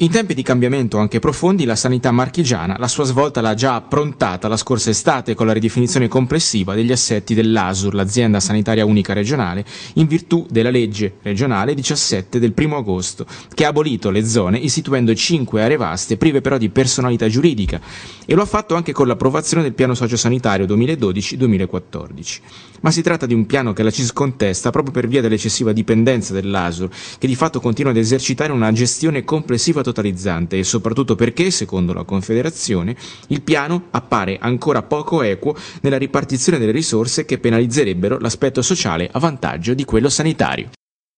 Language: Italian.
In tempi di cambiamento anche profondi, la sanità marchigiana la sua svolta l'ha già approntata la scorsa estate con la ridefinizione complessiva degli assetti dell'ASUR, l'azienda sanitaria unica regionale, in virtù della legge regionale 17 del 1 agosto, che ha abolito le zone istituendo cinque aree vaste prive però di personalità giuridica e lo ha fatto anche con l'approvazione del piano sociosanitario 2012-2014. Ma si tratta di un piano che la CIS contesta proprio per via dell'eccessiva dipendenza dell'ASUR, che di fatto continua ad esercitare una gestione complessiva totalizzante e soprattutto perché, secondo la Confederazione, il piano appare ancora poco equo nella ripartizione delle risorse che penalizzerebbero l'aspetto sociale a vantaggio di quello sanitario.